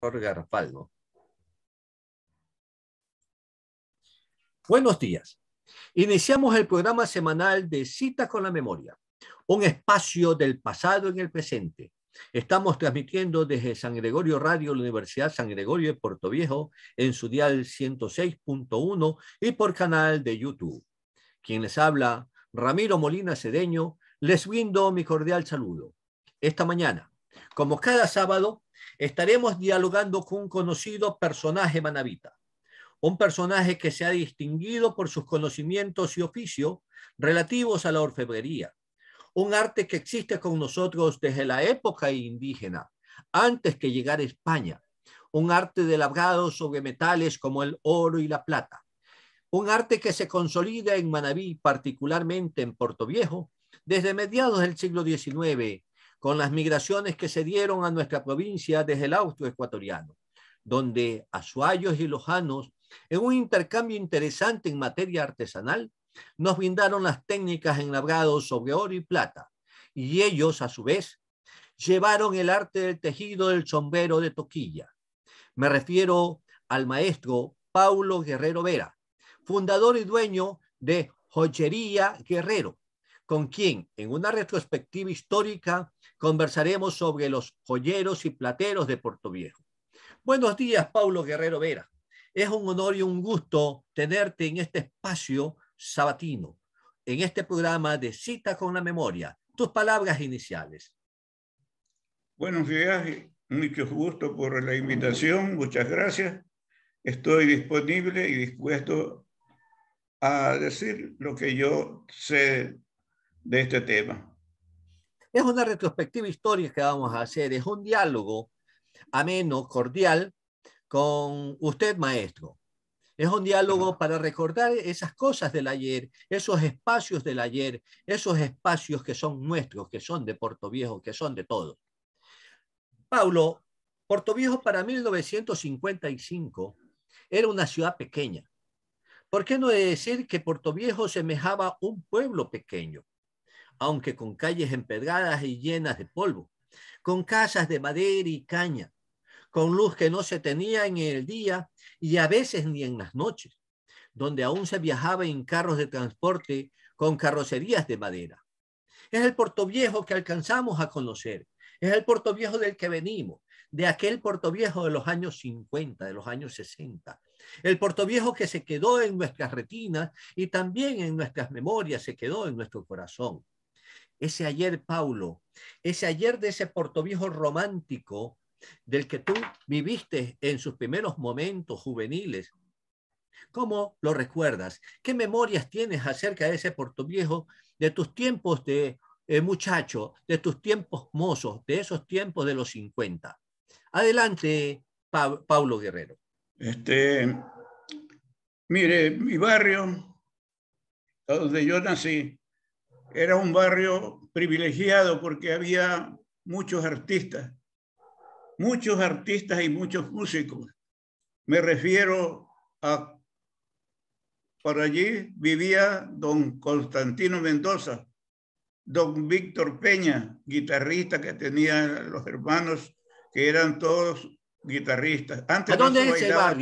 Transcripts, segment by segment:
Garfalvo. Buenos días. Iniciamos el programa semanal de Cita con la Memoria, un espacio del pasado en el presente. Estamos transmitiendo desde San Gregorio Radio, la Universidad San Gregorio de Puerto Viejo, en su dial 106.1 y por canal de YouTube. Quienes habla, Ramiro Molina Cedeño, les brindo mi cordial saludo. Esta mañana, como cada sábado, Estaremos dialogando con un conocido personaje manabita, un personaje que se ha distinguido por sus conocimientos y oficio relativos a la orfebrería, un arte que existe con nosotros desde la época indígena, antes que llegar a España, un arte de labrado sobre metales como el oro y la plata, un arte que se consolida en Manabí, particularmente en Puerto Viejo, desde mediados del siglo XIX con las migraciones que se dieron a nuestra provincia desde el austro ecuatoriano, donde azuayos y lojanos, en un intercambio interesante en materia artesanal, nos brindaron las técnicas en labrado sobre oro y plata, y ellos, a su vez, llevaron el arte del tejido del sombrero de toquilla. Me refiero al maestro Paulo Guerrero Vera, fundador y dueño de Joyería Guerrero, con quien en una retrospectiva histórica Conversaremos sobre los joyeros y plateros de Viejo. Buenos días, Paulo Guerrero Vera. Es un honor y un gusto tenerte en este espacio sabatino, en este programa de Cita con la Memoria. Tus palabras iniciales. Buenos días, mucho gusto por la invitación, muchas gracias. Estoy disponible y dispuesto a decir lo que yo sé de este tema. Es una retrospectiva histórica que vamos a hacer, es un diálogo ameno, cordial, con usted, maestro. Es un diálogo para recordar esas cosas del ayer, esos espacios del ayer, esos espacios que son nuestros, que son de Puerto Viejo, que son de todos. Paulo, Puerto Viejo para 1955 era una ciudad pequeña. ¿Por qué no decir que Puerto Viejo semejaba un pueblo pequeño? aunque con calles empedradas y llenas de polvo, con casas de madera y caña, con luz que no se tenía en el día y a veces ni en las noches, donde aún se viajaba en carros de transporte con carrocerías de madera. Es el Puerto Viejo que alcanzamos a conocer, es el Puerto Viejo del que venimos, de aquel Puerto Viejo de los años 50, de los años 60. El Puerto Viejo que se quedó en nuestras retinas y también en nuestras memorias, se quedó en nuestro corazón ese ayer Paulo, ese ayer de ese portoviejo romántico del que tú viviste en sus primeros momentos juveniles. ¿Cómo lo recuerdas? ¿Qué memorias tienes acerca de ese portoviejo, de tus tiempos de eh, muchacho, de tus tiempos mozos, de esos tiempos de los 50? Adelante, Paulo Guerrero. Este, mire, mi barrio, donde yo nací, era un barrio privilegiado porque había muchos artistas, muchos artistas y muchos músicos. Me refiero a, por allí vivía don Constantino Mendoza, don Víctor Peña, guitarrista que tenían los hermanos, que eran todos guitarristas. Antes ¿A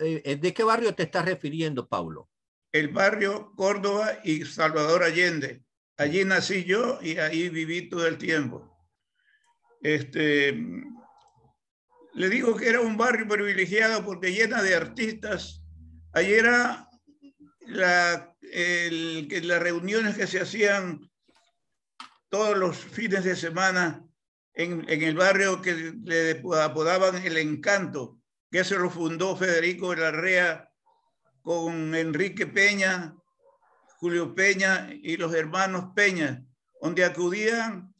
eh, eh, ¿De qué barrio te estás refiriendo, Pablo? el barrio Córdoba y Salvador Allende. Allí nací yo y ahí viví todo el tiempo. Este, le digo que era un barrio privilegiado porque llena de artistas. Allí era la, el, las reuniones que se hacían todos los fines de semana en, en, el barrio que le apodaban El Encanto, que se lo fundó Federico de la Rea con Enrique Peña, Julio Peña y los hermanos Peña, donde acudían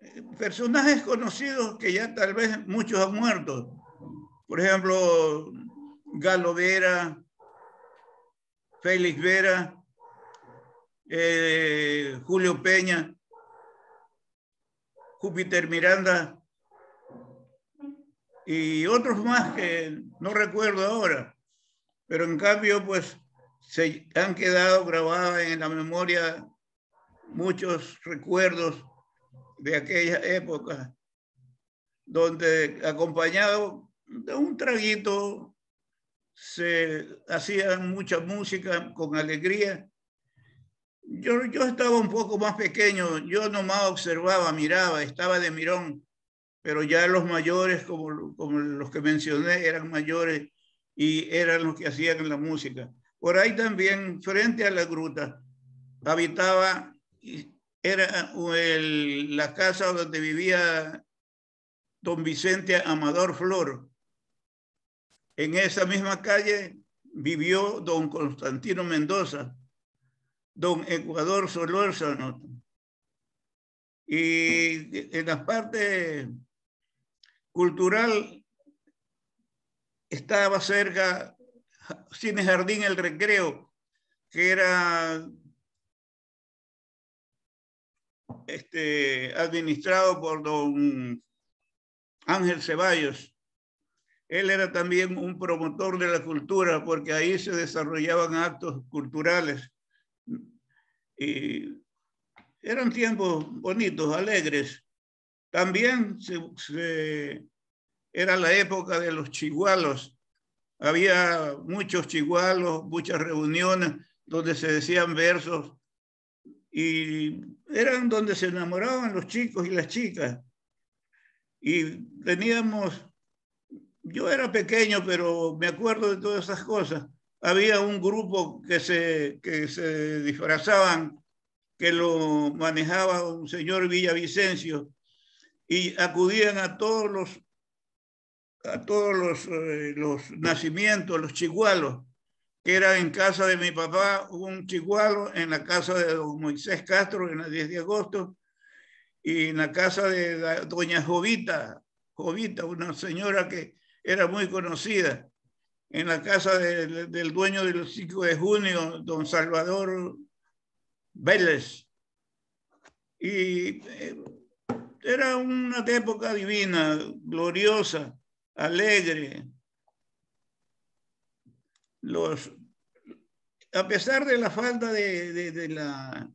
eh, personajes conocidos que ya tal vez muchos han muerto. Por ejemplo, Galo Vera, Félix Vera, eh, Julio Peña, Júpiter Miranda y otros más que no recuerdo ahora pero en cambio, pues se han quedado grabadas en la memoria muchos recuerdos de aquella época, donde acompañado de un traguito se hacía mucha música con alegría. Yo, yo estaba un poco más pequeño, yo nomás observaba, miraba, estaba de mirón, pero ya los mayores, como los que mencioné, eran mayores y eran los que hacían la música. Por ahí también, frente a la gruta, habitaba, era uh, la casa donde vivía don Vicente Amador Flor. En esa misma calle vivió don Constantino Mendoza, don Ecuador Solórzano. Y en la parte cultural estaba cerca Cine Jardín El Recreo, que era este, administrado por don Ángel Ceballos. Él era también un promotor de la cultura porque ahí se desarrollaban actos culturales. Y eran tiempos bonitos, alegres. También se era la época de los chihualos. Había muchos chihualos, muchas reuniones donde se decían versos y eran donde se enamoraban los chicos y las chicas. Y teníamos, yo era pequeño, pero me acuerdo de todas esas cosas. Había un grupo que se, que se disfrazaban, que lo manejaba un señor Villavicencio, y acudían a todos los a todos eh, los, nacimientos, los chigualos, que era en casa de mi papá, un chigualo en la casa de don Moisés Castro en el 10 de agosto, y en la casa de doña Jovita, Jovita, una señora que era muy conocida, en la casa del dueño del 5 de junio, don Salvador Vélez. Y eh, era una época divina, gloriosa alegre. a pesar de la falta de, la,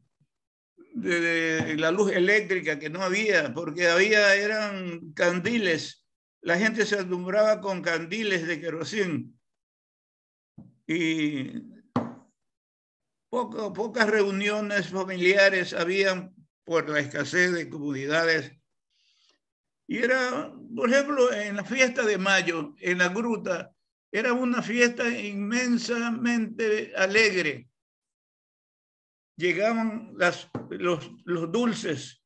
luz eléctrica que no había, porque había, eran candiles, la gente se alumbraba con candiles de querosín. Y pocas reuniones familiares habían por la escasez de comunidades y era, por ejemplo, en la fiesta de mayo, en la gruta, era una fiesta inmensamente alegre. Llegaban los, dulces,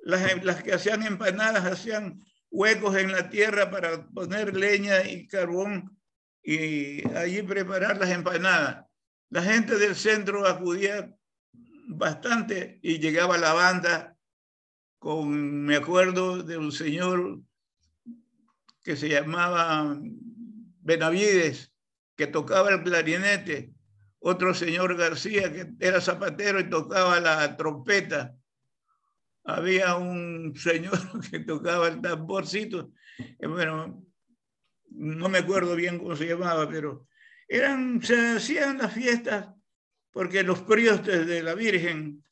las, las que hacían empanadas, hacían huecos en la tierra para poner leña y carbón y allí preparar las empanadas. La gente del centro acudía bastante y llegaba la banda me acuerdo de un señor que se llamaba Benavides, que tocaba el clarinete, otro señor García, que era zapatero y tocaba la trompeta. Había un señor que tocaba el tamborcito, eh, bueno, no me acuerdo bien cómo se llamaba, pero eran, se hacían las fiestas porque los priostes de la Virgen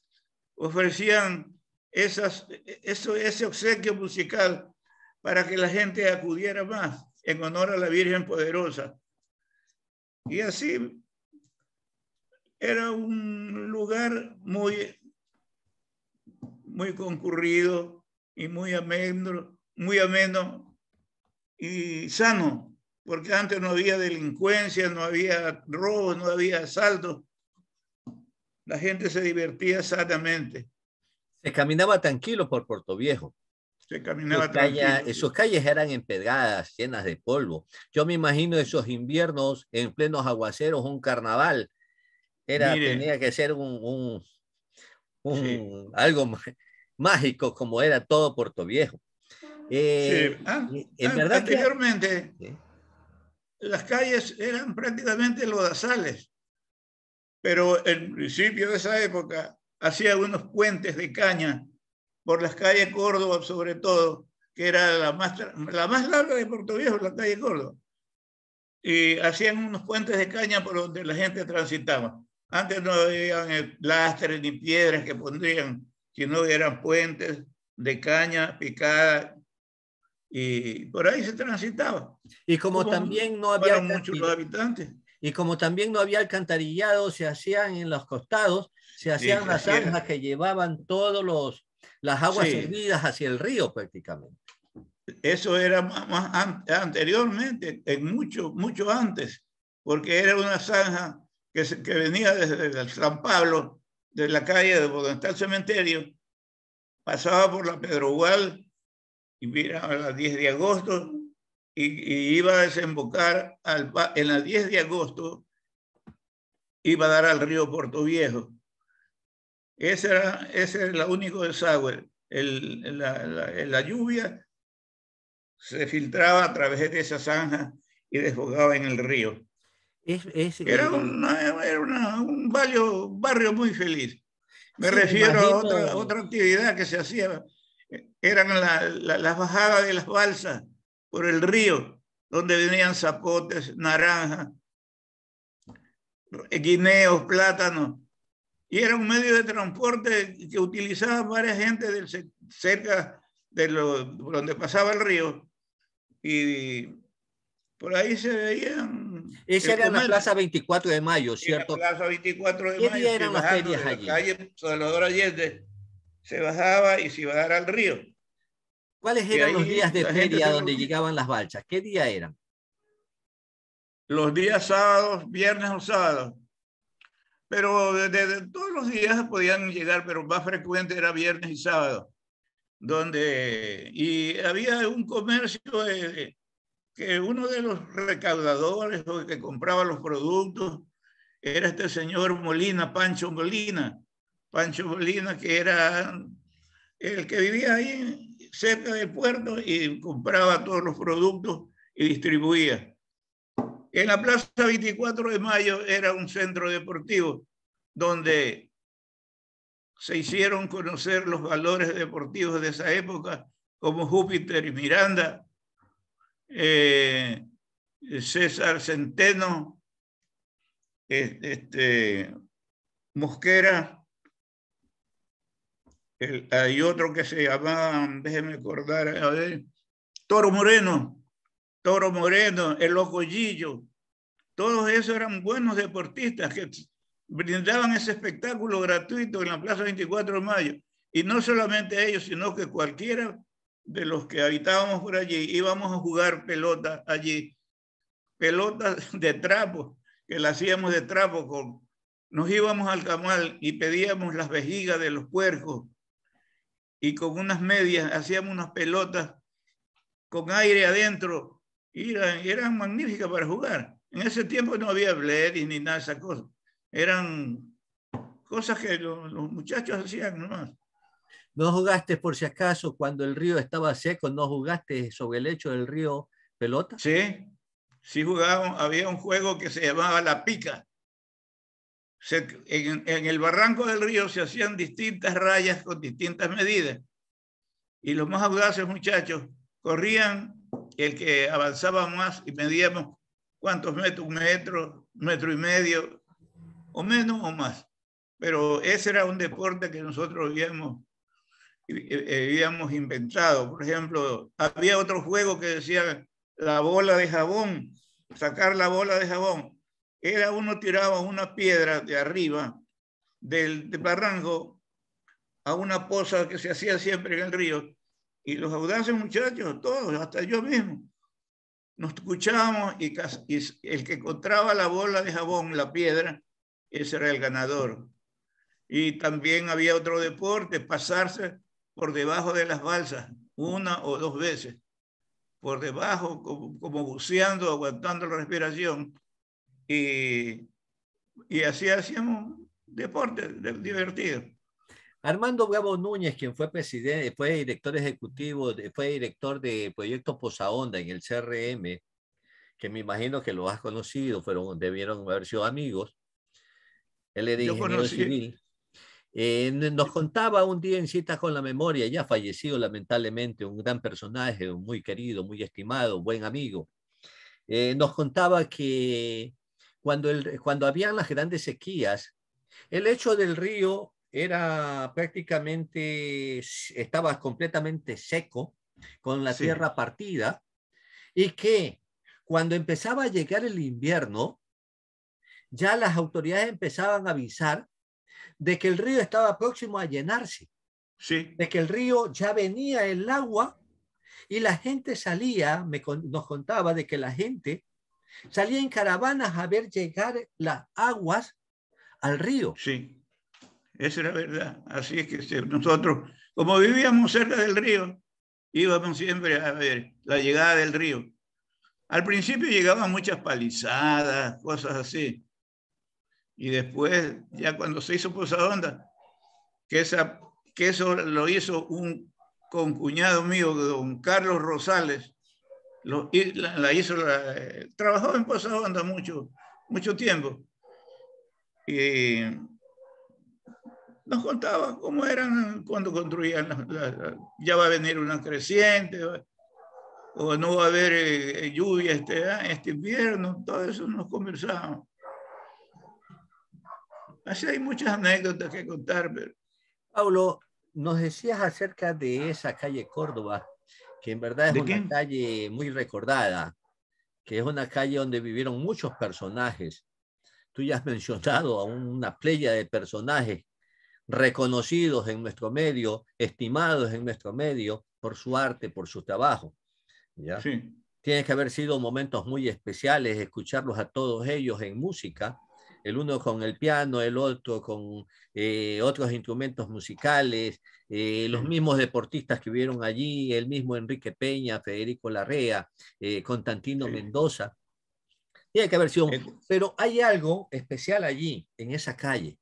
ofrecían esas, eso, ese obsequio musical para que la gente acudiera más en honor a la Virgen Poderosa. Y así era un lugar muy, muy concurrido y muy ameno, muy ameno y sano, porque antes no había delincuencia, no había robo no había asaltos. La gente se divertía sanamente. Se caminaba tranquilo por Puerto Viejo. Se caminaba sus tranquilo. Calles, calles eran empedradas, llenas de polvo. Yo me imagino esos inviernos en plenos aguaceros, un carnaval. Era, tenía que ser un, algo mágico como era todo Puerto Viejo. Eh, ah, en verdad anteriormente las calles eran prácticamente lodazales, pero en principio de esa época hacía unos puentes de caña por las calles Córdoba, sobre todo, que era la más, larga de Puerto Viejo, la calle Córdoba. Y hacían unos puentes de caña por donde la gente transitaba. Antes no habían eh, lastres ni piedras que pondrían, sino eran puentes de caña picada y por ahí se transitaba. Y como, también no había muchos habitantes. Y como también no había alcantarillado, se hacían en los costados se hacían las zanjas que llevaban todos las aguas hacia el río prácticamente. Eso era más, anteriormente, en mucho, mucho antes, porque era una zanja que, venía desde San Pablo, de la calle de donde cementerio, pasaba por la Gual, y mira, a las 10 de agosto y, iba a desembocar en la 10 de agosto, iba a dar al río Puerto Viejo ese era, ese era el único desagüe. El, la, lluvia se filtraba a través de esa zanja y desfogaba en el río. era, un barrio, muy feliz. Me refiero a otra, actividad que se hacía. Eran las bajadas de las balsas por el río, donde venían zapotes, naranjas, guineos, plátanos y era un medio de transporte que utilizaba varias gente del, cerca de lo, donde pasaba el río y por ahí se veían. Esa era la Plaza 24 de Mayo, ¿cierto? La Plaza 24 de ¿Qué Mayo. Día eran las ferias allí? La calle Salvador Allende se bajaba y se iba a dar al río. ¿Cuáles eran los días de feria donde llegaban las balsas? ¿Qué día eran? Los días sábados, viernes o sábados. Pero todos los días podían llegar, pero más frecuente era viernes y sábado, donde y había un comercio eh, eh, que uno de los recaudadores o que compraba los productos era este señor Molina, Pancho Molina, Pancho Molina que era el que vivía ahí cerca del puerto y compraba todos los productos y distribuía. En la Plaza 24 de Mayo era un centro deportivo donde se hicieron conocer los valores deportivos de esa época, como Júpiter y Miranda, eh, César Centeno, este, Mosquera, hay otro que se llamaba, déjeme acordar, a ver, Toro Moreno, Toro Moreno, el Ocollillo. todos esos eran buenos deportistas que brindaban ese espectáculo gratuito en la Plaza 24 de Mayo. Y no solamente ellos, sino que cualquiera de los que habitábamos por allí íbamos a jugar pelota allí, pelotas de trapo, que la hacíamos de trapo con... Nos íbamos al camal y pedíamos las vejigas de los puercos y con unas medias hacíamos unas pelotas con aire adentro y eran, magníficas para jugar. En ese tiempo no había bledis ni nada de esas cosas. Eran cosas que los, muchachos hacían nomás. No jugaste por si acaso cuando el río estaba seco, no jugaste sobre el lecho del río pelota. Sí, sí jugábamos. Había un juego que se llamaba la pica. en, el barranco del río se hacían distintas rayas con distintas medidas. Y los más audaces muchachos corrían el que avanzaba más y medíamos cuántos metros, un metro, metro y medio, o menos o más. Pero ese era un deporte que nosotros eh, eh, habíamos, inventado. Por ejemplo, había otro juego que decía la bola de jabón, sacar la bola de jabón. Era uno tiraba una piedra de arriba del barranco a una poza que se hacía siempre en el río y los audaces muchachos, todos, hasta yo mismo, nos escuchábamos y, el que encontraba la bola de jabón, la piedra, ese era el ganador. Y también había otro deporte, pasarse por debajo de las balsas, una o dos veces, por debajo, como, buceando, aguantando la respiración. Y, y así hacíamos deporte divertido. Armando Gabo Núñez, quien fue presidente, fue director ejecutivo, fue director de proyecto Onda en el CRM, que me imagino que lo has conocido, fueron, debieron haber sido amigos. Él era ingeniero civil. Eh, nos contaba un día en cita con la memoria, ya fallecido lamentablemente, un gran personaje, muy querido, muy estimado, buen amigo. Eh, nos contaba que cuando, el, cuando habían las grandes sequías, el hecho del río era prácticamente, estaba completamente seco, con la tierra partida, y que cuando empezaba a llegar el invierno, ya las autoridades empezaban a avisar de que el río estaba próximo a llenarse, sí. de que el río ya venía el agua y la gente salía, nos contaba de que la gente salía en caravanas a ver llegar las aguas al río. Sí. Esa era verdad. Así es que nosotros, como vivíamos cerca del río, íbamos siempre a ver la llegada del río. Al principio llegaban muchas palizadas, cosas así. Y después, ya cuando se hizo Poza Onda, que, eso lo hizo un concuñado mío, don Carlos Rosales, la, hizo, trabajó en Poza Onda mucho, mucho tiempo. Y nos contaban cómo eran cuando construían, ya va a venir una creciente, o no va a haber eh, lluvia este, ah, este invierno, todo eso nos conversamos. Así hay muchas anécdotas que contar. Pero... Pablo, nos decías acerca de esa calle Córdoba, que en verdad es una calle muy recordada, que es una calle donde vivieron muchos personajes. Tú ya has mencionado a una playa de personajes reconocidos en nuestro medio, estimados en nuestro medio por su arte, por su trabajo. ¿ya? Sí. Tienen que haber sido momentos muy especiales escucharlos a todos ellos en música, el uno con el piano, el otro con eh, otros instrumentos musicales, eh, los mismos deportistas que vieron allí, el mismo Enrique Peña, Federico Larrea, eh, Constantino Mendoza. Tiene que haber sido, eh, pero hay algo especial allí, en esa calle.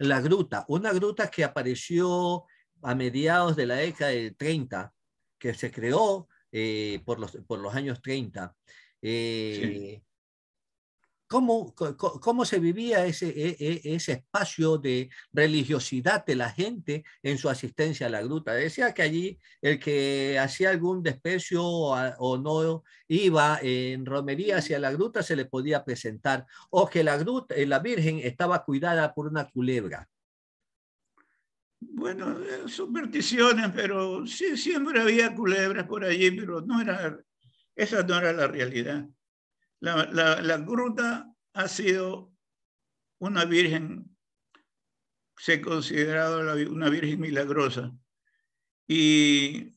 La gruta, una gruta que apareció a mediados de la década del 30, que se creó eh, por, los, años 30 cómo, se vivía ese, e, e, ese espacio de religiosidad de la gente en su asistencia a la gruta. Decía que allí el que hacía algún desprecio o no iba en romería hacia la gruta se le podía presentar, o que la, gruta, eh, la Virgen estaba cuidada por una culebra. Bueno, eh, supersticiones, pero sí, siempre había culebras por allí, pero no era, esa no era la realidad. La, gruta ha sido una virgen, se ha considerado una virgen milagrosa. Y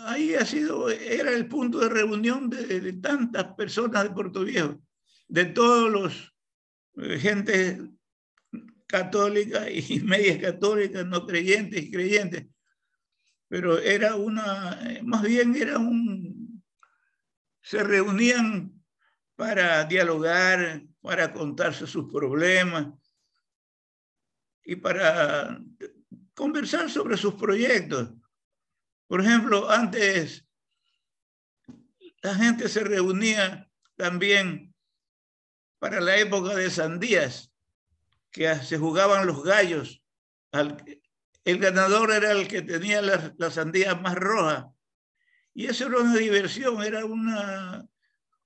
ahí ha sido, era el punto de reunión de, tantas personas de Puerto Viejo, de todos los eh, gentes católicas y medias católicas, no creyentes y creyentes. Pero era una, eh, más bien era un, se reunían para dialogar, para contarse sus problemas y para conversar sobre sus proyectos. Por ejemplo, antes la gente se reunía también para la época de sandías, que se jugaban los gallos. el ganador era el que tenía las, sandías más rojas. Y eso era una diversión, era una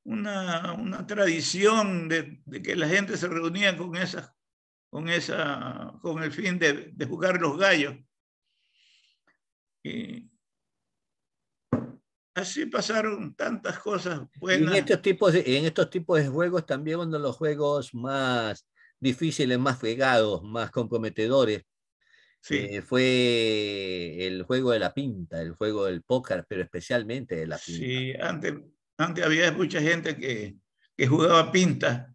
una, una tradición de, que la gente se reunía con, esa, con, esa, con el fin de, de jugar los gallos. así pasaron tantas cosas buenas. en estos tipos de, en estos tipos de juegos también uno de los juegos más difíciles, más fregados, más comprometedores. Sí. Eh, fue el juego de la pinta, el juego del póker, pero especialmente de la pinta. Sí, antes antes había mucha gente que, que jugaba pinta.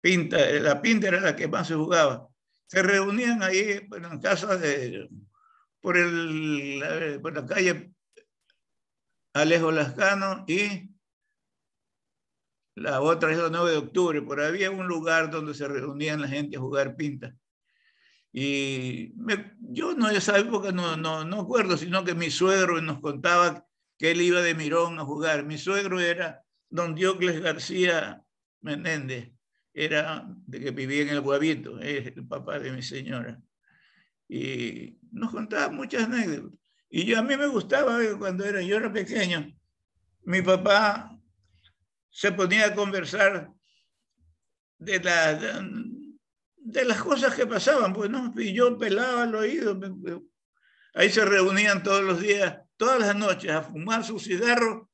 Pinta, la pinta era la que más se jugaba. Se reunían ahí en casa de, por, el, la, calle Alejo Lascano y la otra es el 9 de octubre. Por había un lugar donde se reunían la gente a jugar pinta. Y yo no, esa época no, no, no acuerdo, sino que mi suegro nos contaba que él iba de Mirón a jugar. Mi suegro era don Diocles García Menéndez, era de que vivía en el Guavito, es el papá de mi señora. Y nos contaba muchas anécdotas. Y yo a mí me gustaba eh, cuando era, yo era pequeño, mi papá se ponía a conversar de, la, de, las cosas que pasaban, pues, ¿no? y yo pelaba el oído. Ahí se reunían todos los días todas las noches a fumar su cigarro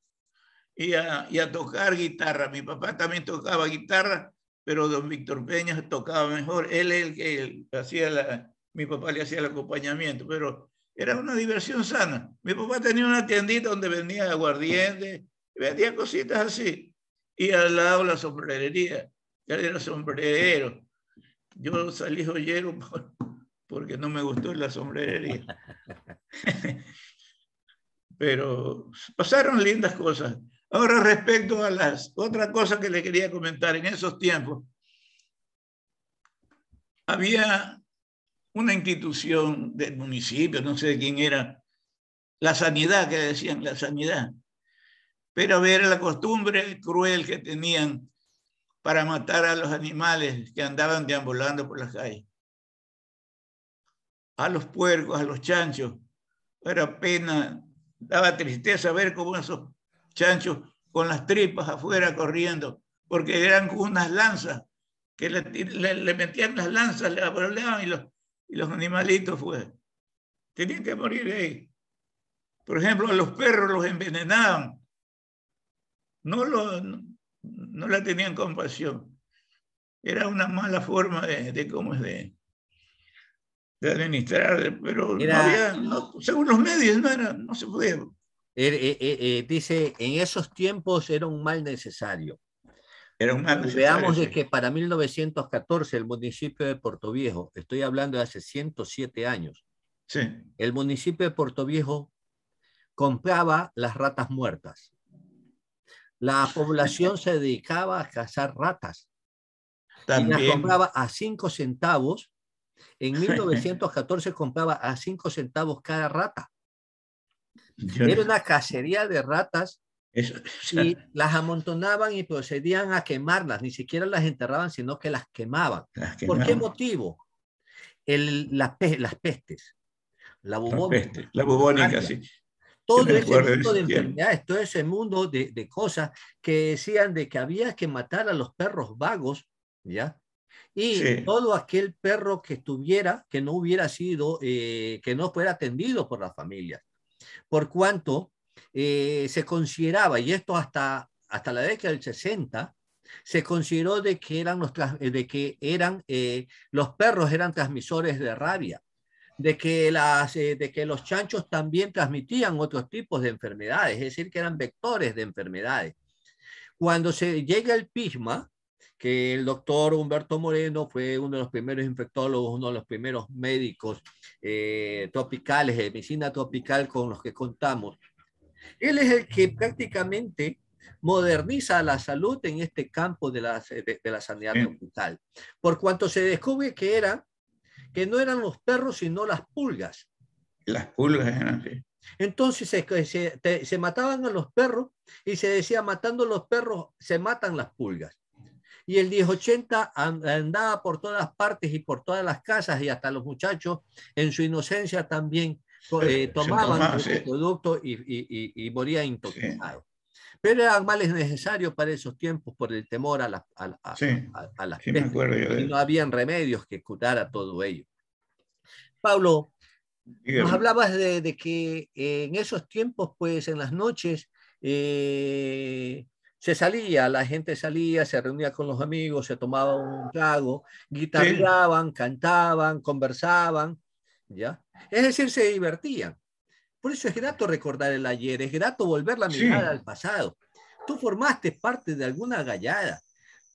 y a, y a tocar guitarra. Mi papá también tocaba guitarra, pero don Víctor Peña tocaba mejor. Él es el que hacía la, mi papá le hacía el acompañamiento, pero era una diversión sana. Mi papá tenía una tiendita donde vendía aguardiente, vendía cositas así. Y al lado la sombrerería, que era sombrerero. Yo salí joyero porque no me gustó la sombrerería. pero pasaron lindas cosas. Ahora respecto a las otra cosa que le quería comentar, en esos tiempos había una institución del municipio, no sé de quién era, la sanidad que decían, la sanidad. Pero era la costumbre cruel que tenían para matar a los animales que andaban deambulando por las calles. A los puercos, a los chanchos, era pena Daba tristeza ver cómo esos chanchos con las tripas afuera corriendo, porque eran unas lanzas, que le, metían las lanzas, le abroleaban y los, animalitos fue. Pues, tenían que morir ahí. Por ejemplo, a los perros los envenenaban. No, lo, no, la tenían compasión. Era una mala forma de cómo es de, de administrar, pero según los medios no, era, no se podía. Er, eh, eh, eh, dice, en esos tiempos era un mal necesario. Era un mal necesario, Veamos de que para 1914 el municipio de Portoviejo, estoy hablando de hace 107 años, el municipio de Portoviejo compraba las ratas muertas. La población se dedicaba a cazar ratas. También. Y las compraba a 5 centavos en 1914 compraba a cinco centavos cada rata. Era una cacería de ratas y las amontonaban y procedían a quemarlas. Ni siquiera las enterraban, sino que las quemaban. ¿Por qué motivo? las pestes. La bubónica. Todo ese mundo de enfermedades, todo ese mundo de cosas que decían de que había que matar a los perros vagos, ¿ya? y todo aquel perro que estuviera que no hubiera sido, eh, que no fuera atendido por la familia Por cuanto eh, se consideraba, y esto hasta, hasta la década del 60, se consideró de que eran, los, de que eran eh, los perros eran transmisores de rabia, de que, las, de que los chanchos también transmitían otros tipos de enfermedades, es decir, que eran vectores de enfermedades. Cuando se llega el pisma, que el doctor Humberto Moreno fue uno de los primeros infectólogos, uno de los primeros médicos eh, tropicales, de medicina tropical con los que contamos. Él es el que prácticamente moderniza la salud en este campo de eh, la, sanidad hospital. por cuanto se descubre que era que no eran los perros, sino las pulgas. Las pulgas eran así. Entonces se, se, mataban a los perros y se decía, matando a los perros, se matan las pulgas. Y el 1080 andaba por todas partes y por todas las casas y hasta los muchachos en su inocencia también eh, tomaban su producto y, moría y, morían intoxicados. Pero eran males necesarios para esos tiempos por el temor a, la, a, sí. las Y no habían remedios que a todo ello. Pablo, nos hablabas de, que eh, en esos tiempos, pues en las noches, eh, se salía, la gente salía, se reunía con los amigos, se tomaba un trago, guitarraban cantaban, conversaban, ¿ya? Es decir, se divertían. Por eso es grato recordar el ayer, es grato volver la mirada al pasado. Tú formaste parte de alguna gallada,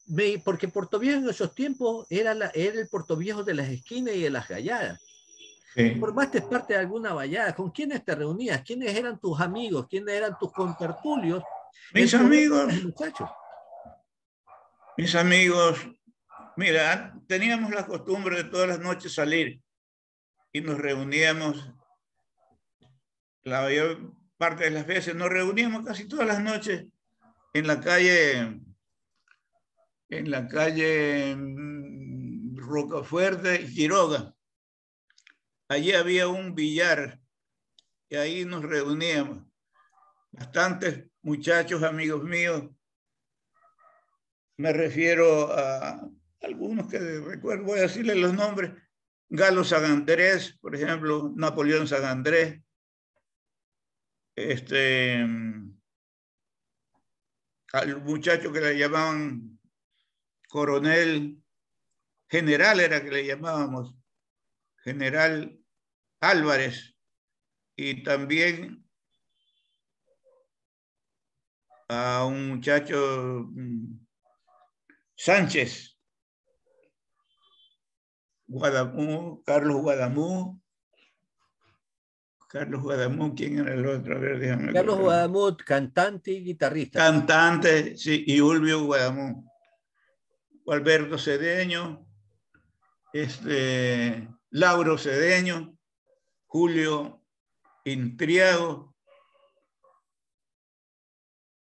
Me, porque Portoviejo en esos tiempos era, la, era el Portoviejo de las esquinas y de las galladas. Formaste parte de alguna gallada, ¿con quiénes te reunías? ¿Quiénes eran tus amigos? ¿Quiénes eran tus contertulios? Mis amigos, Mis amigos, mira, teníamos la costumbre de todas las noches salir y nos reuníamos la mayor parte de las veces, nos reuníamos casi todas las noches en la calle, en la calle mm, Rocafuerte, Quiroga. Allí había un billar y ahí nos reuníamos. Bastantes muchachos, amigos míos. Me refiero a algunos que recuerdo, voy a decirles los nombres. Galo San Andrés, por ejemplo, Napoleón San Andrés, este, al muchacho que le llamaban coronel, general era que le llamábamos, general Álvarez, y también a un muchacho mm, Sánchez, Guadamú, Carlos Guadamú, Carlos Guadamú, ¿quién era el otro? Carlos Guadamú, cantante y guitarrista. Cantante, sí, y Ulvio Guadamú. Alberto Cedeño, este, Lauro Cedeño, Julio Intriago,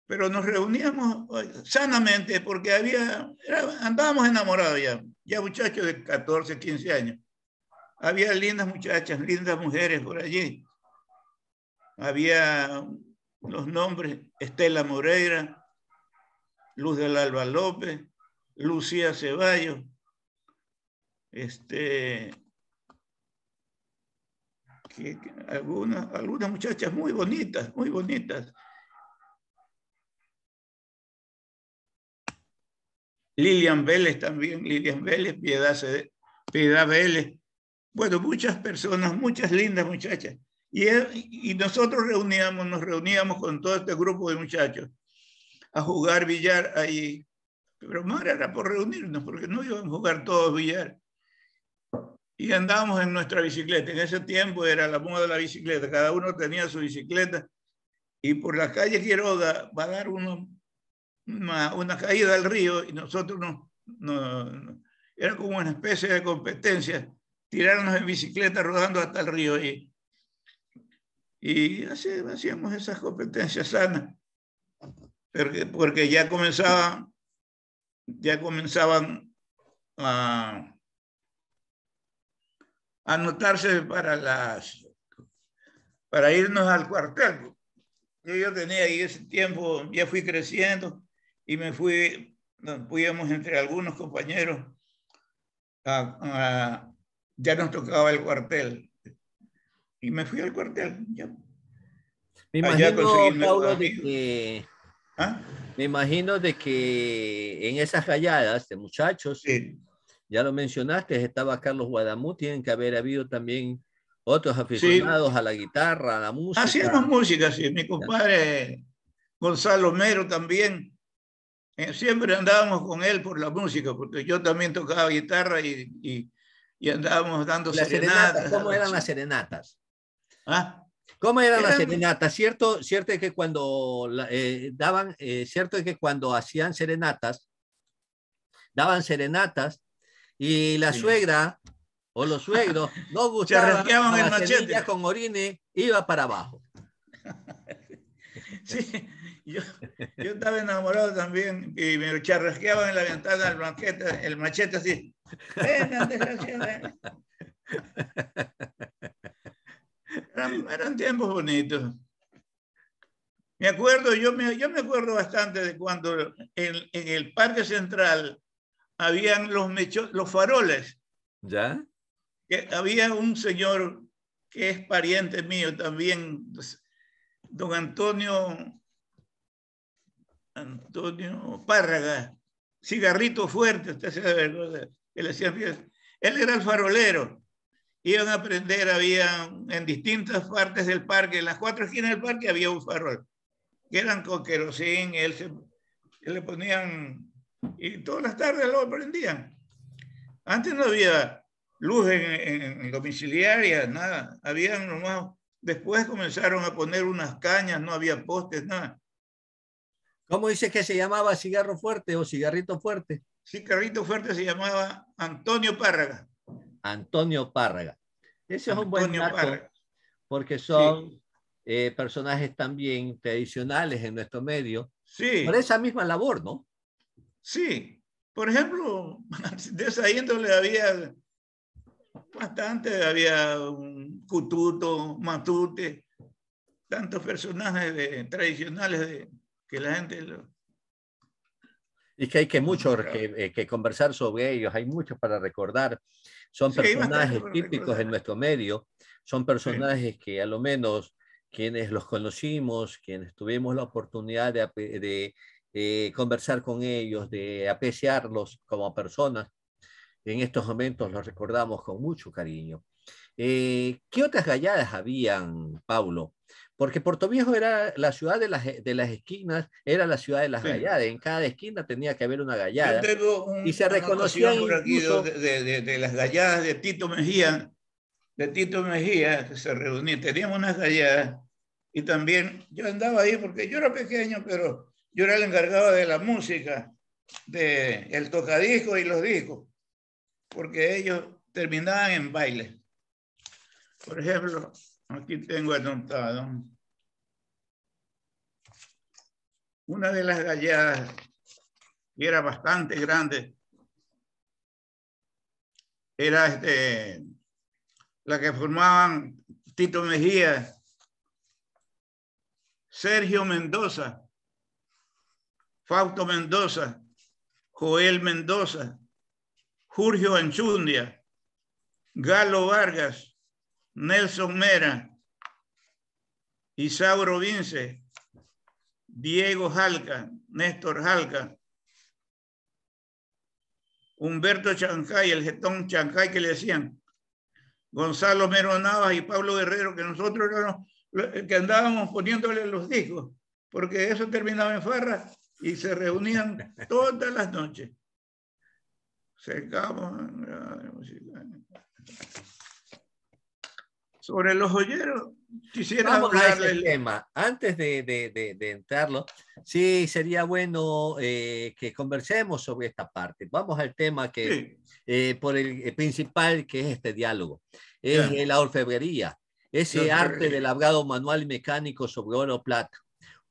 pero nos reuníamos eh, sanamente porque había, andábamos enamorados ya, ya muchachos de 14, 15 años. Había lindas muchachas, lindas mujeres por allí. Había los nombres Estela Moreira, Luz del Alba López, Lucía Ceballos, este, algunas, algunas muchachas muy bonitas, muy bonitas. Lilian Vélez también, Lilian Vélez, Piedad, Piedad Vélez. Bueno, muchas personas, muchas lindas muchachas. Y, nosotros reuníamos, nos reuníamos con todo este grupo de muchachos a jugar billar ahí. Pero más era por reunirnos, porque no íbamos a jugar todos billar. Y andábamos en nuestra bicicleta. En ese tiempo era la moda de la bicicleta. Cada uno tenía su bicicleta. Y por la calle Quiroga va a dar uno una, caída al río y nosotros no, era como una especie de competencia, tirarnos en bicicleta rodando hasta el río y, y así, hacíamos esas competencias sanas, porque, ya comenzaban, ya comenzaban a anotarse para las para irnos al cuartel. Yo, yo tenía ahí ese tiempo, ya fui creciendo y me fui, nos fuimos entre algunos compañeros, ya nos tocaba el cuartel, y me fui al cuartel. Me imagino, de que, ¿Ah? me imagino de que en esas calladas de muchachos, ya lo mencionaste, estaba Carlos Guadamú, tienen que haber habido también otros aficionados a la guitarra, a la ah, música. Hacíamos música, sí. Mi compadre Gonzalo Mero también eh, siempre andábamos con él por la música, porque yo también tocaba guitarra y, y, andábamos dando serenatas. ¿Cómo eran las serenatas? ¿Ah? ¿Cómo eran, las serenatas? Cierto, cierto es que cuando eh, daban, eh, cierto es que cuando hacían serenatas, daban serenatas y la suegra o los suegros no gustaban Se el machete. con orine iba para abajo. sí. Yo, yo estaba enamorado también y me charrasqueaban en la ventana el, banquete, el machete así. Eran, eran tiempos bonitos. Me acuerdo, yo me, yo me acuerdo bastante de cuando en, el Parque Central habían los, los faroles. ¿Ya? Que había un señor que es pariente mío también, don Antonio Antonio Párraga, cigarrito fuerte, usted sabe, él Él era el farolero. Iban a aprender, había en distintas partes del parque, en las cuatro esquinas del parque había un farol, que eran con querosín, él, se, le ponían, y todas las tardes lo aprendían. Antes no había luz en, domiciliaria, nada, habían nomás, después comenzaron a poner unas cañas, no había postes, nada ¿Cómo dices que se llamaba cigarro fuerte o cigarrito fuerte? Cigarrito fuerte se llamaba Antonio Párraga. Antonio Párraga. Ese es un buen dato porque son eh, personajes también tradicionales en nuestro medio. Sí. Por esa misma labor, ¿no? Sí. Por ejemplo, de esa índole había bastante, había un Cututo, Matute, tantos personajes tradicionales de, la gente Y que hay que mucho eh, que, conversar sobre ellos, hay mucho para recordar. Son personajes típicos en nuestro medio, son personajes que a lo menos quienes los conocimos, quienes tuvimos la oportunidad de, eh, conversar con ellos, de apreciarlos como personas, en estos momentos los recordamos con mucho cariño. Eh, ¿Qué otras galladas habían, Pablo? porque Puerto Viejo era la ciudad de las, de las esquinas, era la ciudad de las galladas, en cada esquina tenía que haber una gallada. y se reconocía incluso... de, de, de, las galladas de Tito Mejía, de Tito Mejía, que se reunía, teníamos unas galladas, y también yo andaba ahí porque yo era pequeño, pero yo era el encargado de la música, de el tocadisco y los discos, porque ellos terminaban en baile. Por ejemplo, Aquí tengo anotado. Una de las galladas que era bastante grande era este, la que formaban Tito Mejía, Sergio Mendoza, Fausto Mendoza, Joel Mendoza, Jurgio Anchundia, Galo Vargas, Nelson Mera, Isauro Vince, Diego Jalca, Néstor Jalca, Humberto Chancay, el jetón Chancay que le decían, Gonzalo Mero Navas y Pablo Guerrero, que nosotros que andábamos poniéndole los discos, porque eso terminaba en farra y se reunían todas las noches. Cercamos. Sobre los joyeros, quisiera Vamos del tema. Antes de, entrarlo, sí, sería bueno eh, que conversemos sobre esta parte. Vamos al tema que, eh, por el, eh, principal, que es este diálogo. Es la orfebrería, ese arte de labrado manual y mecánico sobre oro o plata.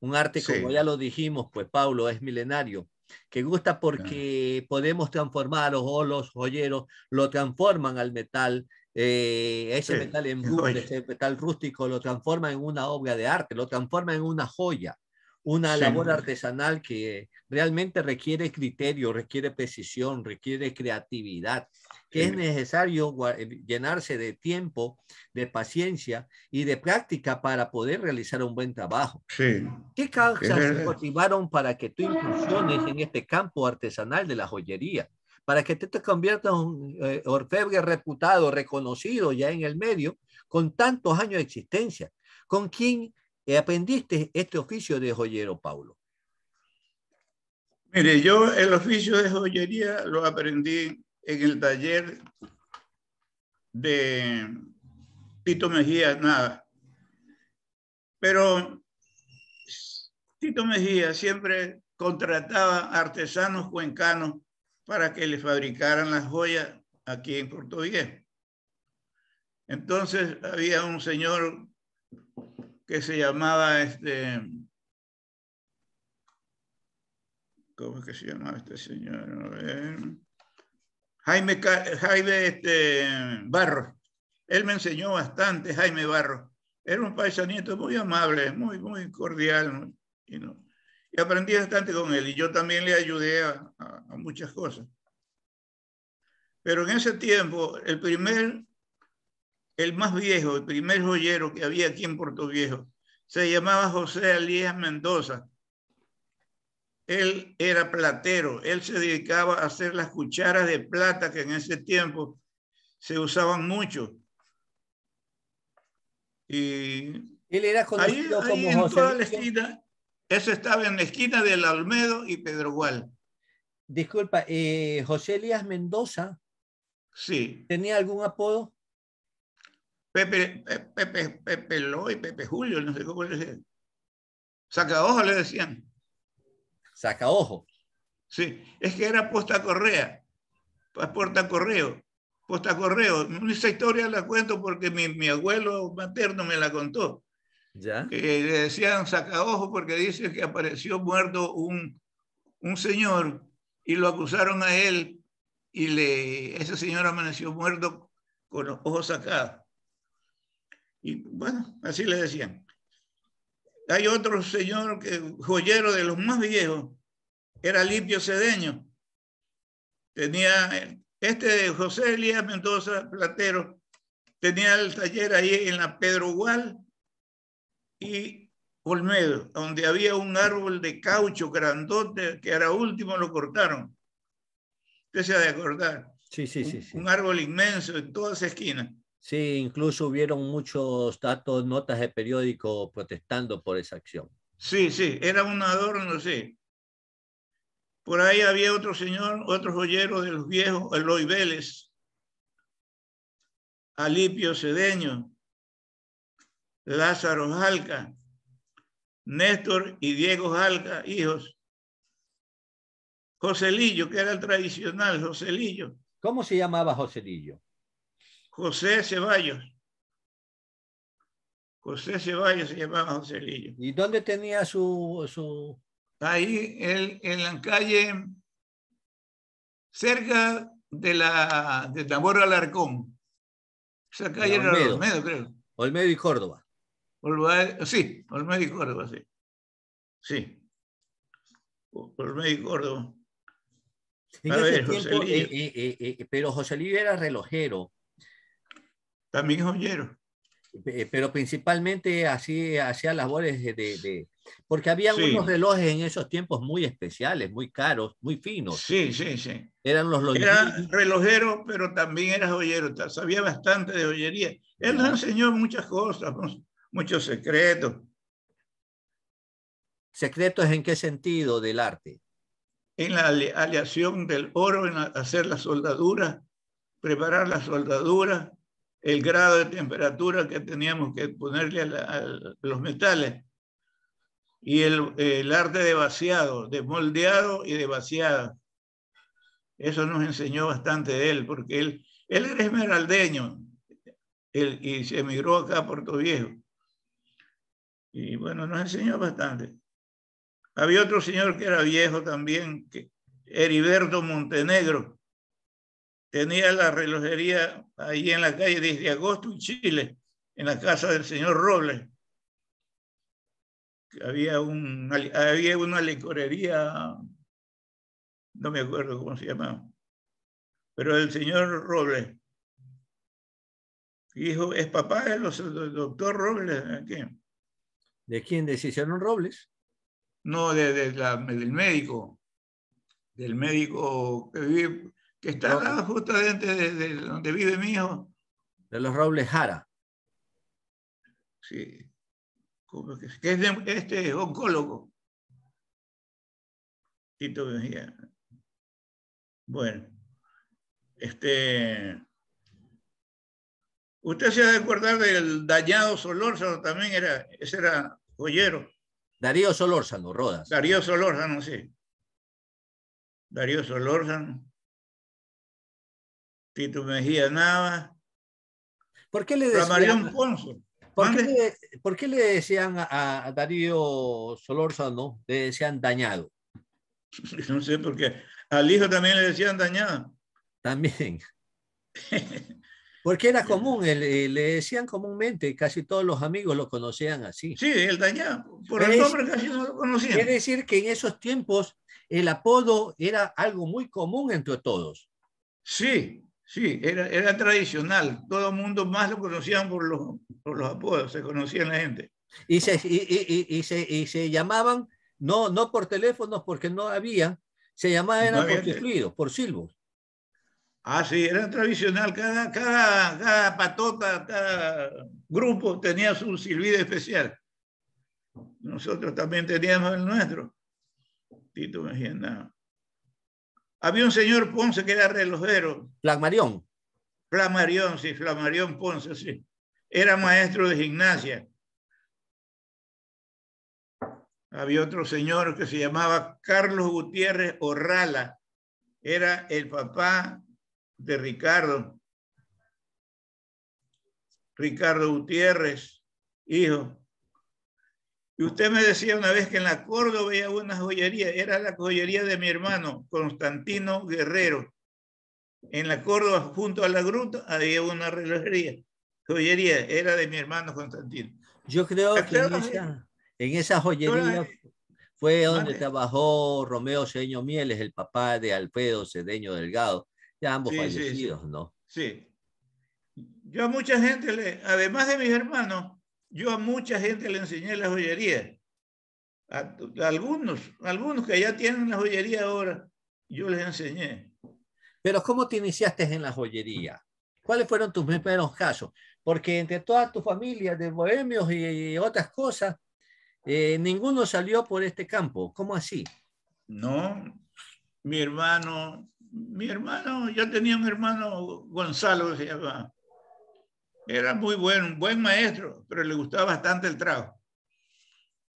Un arte, como ya lo dijimos, pues Pablo, es milenario que gusta porque podemos transformar o los joyeros lo transforman al metal eh, ese metal ese metal rústico, lo transforma en una obra de arte, lo transforma en una joya, una labor artesanal que realmente requiere criterio, requiere precisión, requiere creatividad, que es necesario llenarse de tiempo, de paciencia y de práctica para poder realizar un buen trabajo. ¿Qué causas motivaron para que tú incursiones en este campo artesanal de la joyería? para que te conviertas en un eh, orfebre reputado, reconocido ya en el medio, con tantos años de existencia. ¿Con quién eh, aprendiste este oficio de joyero, Paulo? Mire, yo el oficio de joyería lo aprendí en el taller de Tito Mejía Nada. Pero Tito Mejía siempre contrataba artesanos cuencanos para que le fabricaran las joyas aquí en portugués Entonces había un señor que se llamaba este. ¿Cómo es que se llamaba este señor? Jaime, Jaime este, Él me enseñó bastante, Jaime Barro. Era un paisanito muy amable, muy, muy cordial. y no, y aprendí bastante con él y yo también le ayudé a, muchas cosas. Pero en ese tiempo, el primer, el más viejo, el primer joyero que había aquí en Puerto Viejo, se llamaba José Alías Mendoza. Él era platero, él se dedicaba a hacer las cucharas de plata que en ese tiempo se usaban mucho. Y él era conocido como José en toda la eso estaba en la esquina del Almedo y Pedro Gual. Disculpa, eh, José Elías Mendoza. Sí. ¿Tenía algún apodo? Pepe, Pepe, Pepe Pepe Julio, no sé cómo le decían. Sacaojo le decían. Sacaojo. Sí, es que era posta correa, pues posta correo, posta correo. Esa historia la cuento porque mi abuelo materno me la contó. Que le decían saca ojo porque dice que apareció muerto un, señor y lo acusaron a él y le, ese señor amaneció muerto con los ojos sacados. Y bueno, así le decían. Hay otro señor que, joyero de los más viejos, era limpio Cedeño. Tenía, este José Elías Mendoza Platero, tenía el taller ahí en la Pedro Gual, y Olmedo, donde había un árbol de caucho grandote que era último lo cortaron. Usted se ha de acordar. Sí, sí, sí, sí. Un árbol inmenso en todas esquinas. Sí, incluso hubieron muchos datos, notas de periódico protestando por esa acción. Sí, sí, era un adorno, no sé. Por ahí había otro señor, otro joyero de los viejos, Eloy Vélez, Alipio Cedeño, Lázaro Jalca, Néstor y Diego Jalca, hijos. Joselillo, que era el tradicional, Joselillo. ¿Cómo se llamaba Joselillo? José Ceballos. José Ceballos se llamaba Joselillo. ¿Y dónde tenía su... su... Ahí, en la calle, cerca de la de Tambor Alarcón. Esa calle Olmedo. Olmedo, creo. Olmedo y Córdoba. Olmedo, sí, Olmedo y Córdoba, sí. Sí. Olmedo y Córdoba. A ver, José eh, eh, eh, pero José Livia era relojero. También joyero. Pero principalmente hacía, hacía labores de, de, porque había unos relojes en esos tiempos muy especiales, muy caros, muy finos. Sí, sí, sí. Eran los relojeros. Era relojero, pero también era joyero, sabía bastante de joyería. Él nos enseñó muchas cosas, muchos secretos. ¿Secretos en qué sentido del arte? En la aleación del oro, en hacer la soldadura, preparar la soldadura, el grado de temperatura que teníamos que ponerle a, los metales y el, arte de vaciado, de moldeado y de vaciado. Eso nos enseñó bastante él, porque él, él era esmeraldeño él, y se emigró acá a Puerto Viejo. Y bueno, nos enseñó bastante. Había otro señor que era viejo también, que Heriberto Montenegro. Tenía la relojería ahí en la calle desde agosto en Chile, en la casa del señor Robles. Había, un, había una licorería, no me acuerdo cómo se llamaba, pero el señor Robles. Dijo, es papá del doctor Robles aquí. ¿De quién? ¿De Cicerón Robles? No, del médico. Del médico que vive, que está justo justamente de, donde vive mi hijo. De los Robles Jara. Sí. que, es este oncólogo. Tito Mejía. Bueno. Este. Usted se ha de acordar del dañado Solórzano, también era, ese era joyero. Darío Solórzano, Rodas. Darío Solórzano, sí. Darío Solórzano. Tito Mejía Nava. ¿Por qué le decían, ¿Por, qué ¿Por qué le, decían a, Darío Solórzano, le decían dañado? No sé porque. Al hijo también le decían dañado. También. Porque era común, eh, le, decían comúnmente, casi todos los amigos lo conocían así. Sí, el dañado, por el nombre casi no lo conocían. Quiere decir, que en esos tiempos el apodo era algo muy común entre todos. Sí, sí, era, era tradicional. Todo el mundo más lo conocían por los, los apodos, se conocían la gente. Y se, llamaban, no, no por teléfonos porque no había, se llamaban por por silbos. Ah, sí, era tradicional. Cada, cada, patota, cada grupo tenía su silbido especial. Nosotros también teníamos el nuestro. Tito Mejía Había un señor Ponce que era relojero. Flamarión. Flamarión, sí, Flamarión Ponce, sí. Era maestro de gimnasia. Había otro señor que se llamaba Carlos Gutiérrez Orrala. Era el papá de Ricardo. Ricardo Gutiérrez, hijo. Y usted me decía una vez que en la Córdoba había una joyería, era la joyería de mi hermano, Constantino Guerrero. En la Córdoba, junto a la gruta, había una relojería, joyería, era de mi hermano Constantino. Yo creo que en esa, joyería fue donde trabajó Romeo Cedeño Mieles, el papá de Alfredo Cedeño Delgado, ya ambos fallecidos, ¿no? Sí. Yo a mucha gente, además de mis hermanos, yo a mucha gente le enseñé la joyería. A, algunos, algunos que ya tienen la joyería ahora, yo les enseñé. Pero ¿cómo te iniciaste en la joyería? ¿Cuáles fueron tus primeros casos? Porque entre toda tu familia de bohemios y, otras cosas, eh, ninguno salió por este campo. ¿Cómo así? No, mi hermano mi hermano, ya tenía un hermano Gonzalo, se llamaba. Era muy bueno, un buen maestro, pero le gustaba bastante el trago.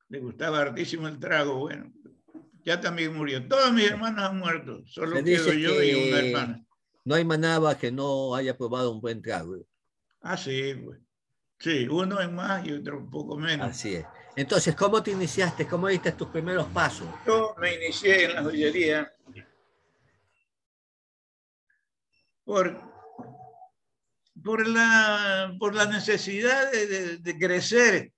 Le gustaba hartísimo el trago, bueno. Ya también murió. Todos mis hermanos han muerto, solo quedo yo y una hermana. No hay manaba que no haya probado un buen trago. Ah, sí, Sí, uno es más y otro un poco menos. Así es. Entonces, ¿cómo te iniciaste? ¿Cómo diste tus primeros pasos? Yo me inicié en la joyería por, por, la, por la necesidad de, de, de crecer,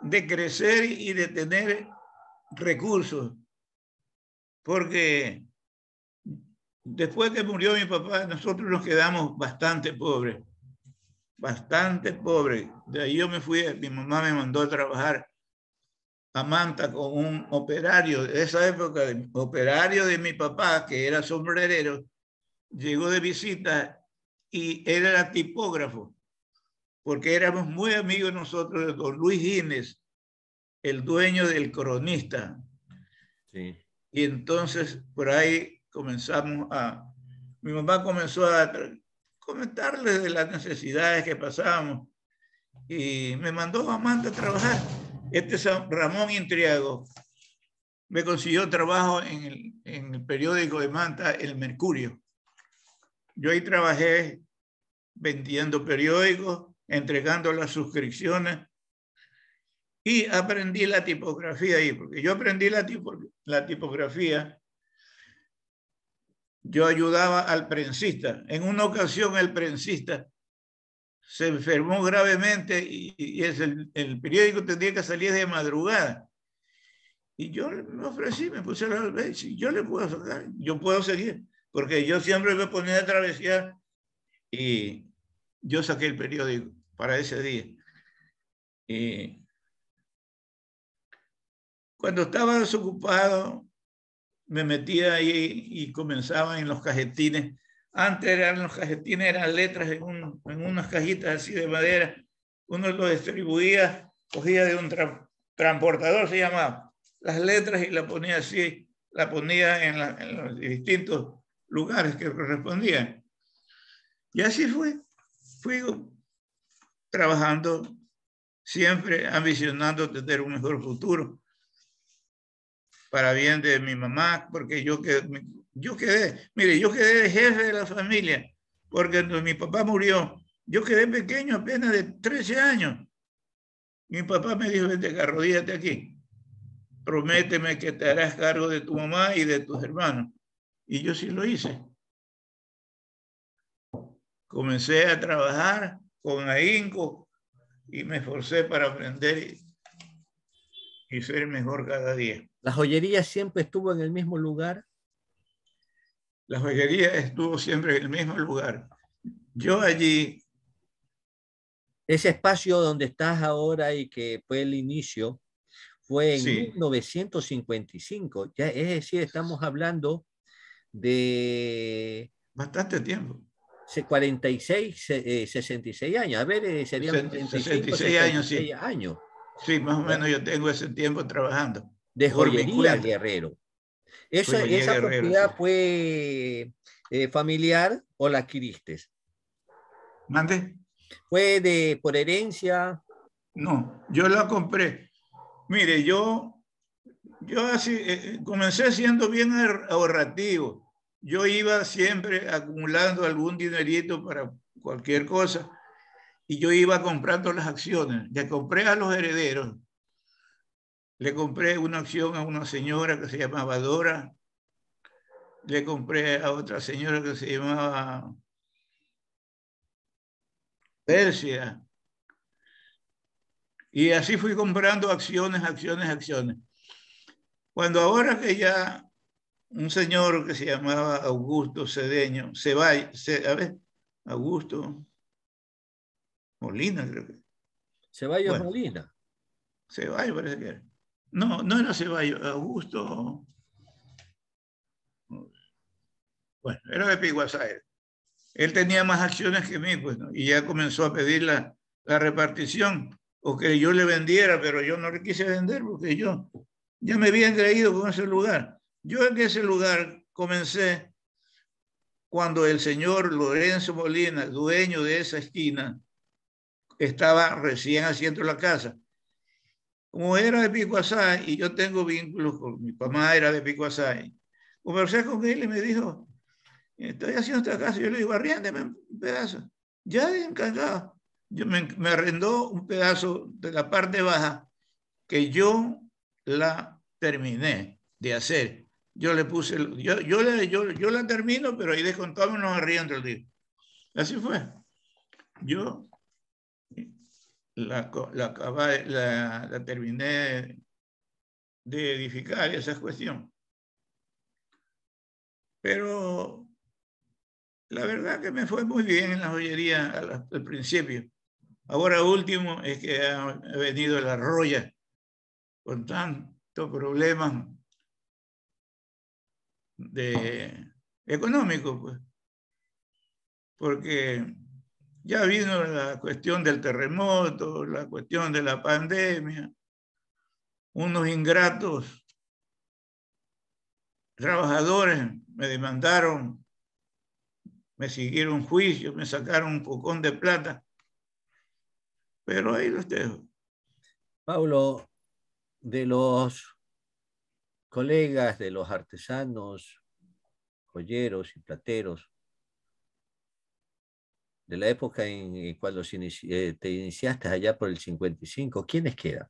de crecer y de tener recursos. Porque después que murió mi papá, nosotros nos quedamos bastante pobres, bastante pobres. De ahí yo me fui, mi mamá me mandó a trabajar a Manta con un operario de esa época, operario de mi papá, que era sombrerero, llegó de visita y él era tipógrafo, porque éramos muy amigos nosotros de don Luis Gines, el dueño del cronista. Y entonces por ahí comenzamos a, mi mamá comenzó a comentarles de las necesidades que pasábamos y me mandó a Manta a trabajar. Este Ramón Intriago me consiguió trabajo en el periódico de Manta, El Mercurio. Yo ahí trabajé vendiendo periódicos, entregando las suscripciones y aprendí la tipografía ahí, porque yo aprendí la, tipografía. Yo ayudaba al prensista. En una ocasión el prensista se enfermó gravemente y, es el, periódico tendría que salir de madrugada. Y yo me ofrecí, me puse a la yo le puedo yo puedo seguir porque yo siempre me ponía a travesía y yo saqué el periódico para ese día. Y cuando estaba desocupado, me metía ahí y comenzaba en los cajetines. Antes eran los cajetines, eran letras en, en unas cajitas así de madera. Uno los distribuía, cogía de un transportador, se llamaba, las letras y la ponía así, la ponía en, en los distintos lugares que correspondían. Y así fue. Fui trabajando, siempre ambicionando tener un mejor futuro para bien de mi mamá, porque yo quedé, yo quedé, mire, yo quedé jefe de la familia, porque cuando mi papá murió, yo quedé pequeño, apenas de 13 años. Mi papá me dijo, vente, arrodíllate aquí, prométeme que te harás cargo de tu mamá y de tus hermanos. Y yo sí lo hice. Comencé a trabajar con ahínco y me esforcé para aprender y, ser mejor cada día. ¿La joyería siempre estuvo en el mismo lugar? La joyería estuvo siempre en el mismo lugar. Yo allí... Ese espacio donde estás ahora y que fue el inicio fue en 1955, ya, es decir, estamos hablando de... Bastante tiempo. 46, 66 eh, años. A ver, eh, serían 66 años, 66 sí. años. Sí, más o menos yo tengo ese tiempo trabajando. De joyería Guerrero. Esa, esa propiedad fue eh, familiar o la adquiriste? ¿Mande? ¿Fue de, por herencia? No, yo la compré. Mire, yo yo así, eh, eh, comencé siendo bien ahorrativo. Yo iba siempre acumulando algún dinerito para cualquier cosa y yo iba comprando las acciones. Le compré a los herederos. Le compré una acción a una señora que se llamaba Dora. Le compré a otra señora que se llamaba Persia. Y así fui comprando acciones, acciones, acciones. Cuando ahora que ya un señor que se llamaba Augusto Cedeño, Ceballos, a ver, Augusto Molina, creo que. Ceballos Molina. Ceballos parece que era. No, no era Ceballos, Augusto. Bueno, era de Piguasáez. Él tenía más acciones que mí, pues, y ya comenzó a pedir la repartición, o que yo le vendiera, pero yo no le quise vender porque yo ya me había creído con ese lugar. Yo en ese lugar comencé cuando el señor Lorenzo Molina, dueño de esa esquina, estaba recién haciendo la casa. Como era de Picuasay y yo tengo vínculos con mi mamá, era de Picuasay, conversé con él y me dijo, estoy haciendo esta casa. Yo le digo, arriéndeme un pedazo. Ya he encargado. Yo me, me arrendó un pedazo de la parte baja que yo la terminé de hacer. Yo le puse, yo, yo, yo, yo la termino, pero ahí descontamos unos Así fue. Yo la, la, la, terminé de edificar, esa cuestión. Pero la verdad que me fue muy bien en la joyería al, principio. Ahora último es que ha, ha venido la roya con tantos problemas económicos. económico, pues. Porque ya vino la cuestión del terremoto, la cuestión de la pandemia, unos ingratos trabajadores me demandaron, me siguieron juicio, me sacaron un pocón de plata, pero ahí los dejo. Pablo, de los colegas, de los artesanos, joyeros y plateros, de la época en, cuando eh, te iniciaste allá por el 55, ¿quiénes quedan?